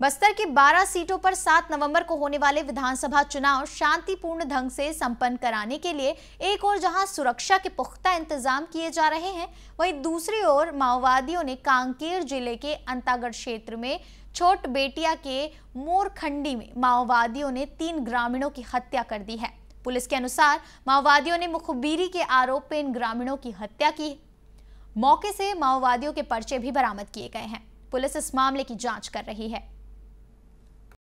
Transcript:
बस्तर की 12 सीटों पर 7 नवंबर को होने वाले विधानसभा चुनाव शांतिपूर्ण ढंग से संपन्न कराने के लिए एक और जहां सुरक्षा के पुख्ता इंतजाम किए जा रहे हैं वहीं दूसरी ओर माओवादियों ने कांकेर जिले के अंतागढ़ क्षेत्र में छोट बेटिया के मोरखंडी में माओवादियों ने तीन ग्रामीणों की हत्या कर दी है पुलिस के अनुसार माओवादियों ने मुखबीरी के आरोप पर इन ग्रामीणों की हत्या की मौके से माओवादियों के पर्चे भी बरामद किए गए हैं पुलिस इस मामले की जांच कर रही है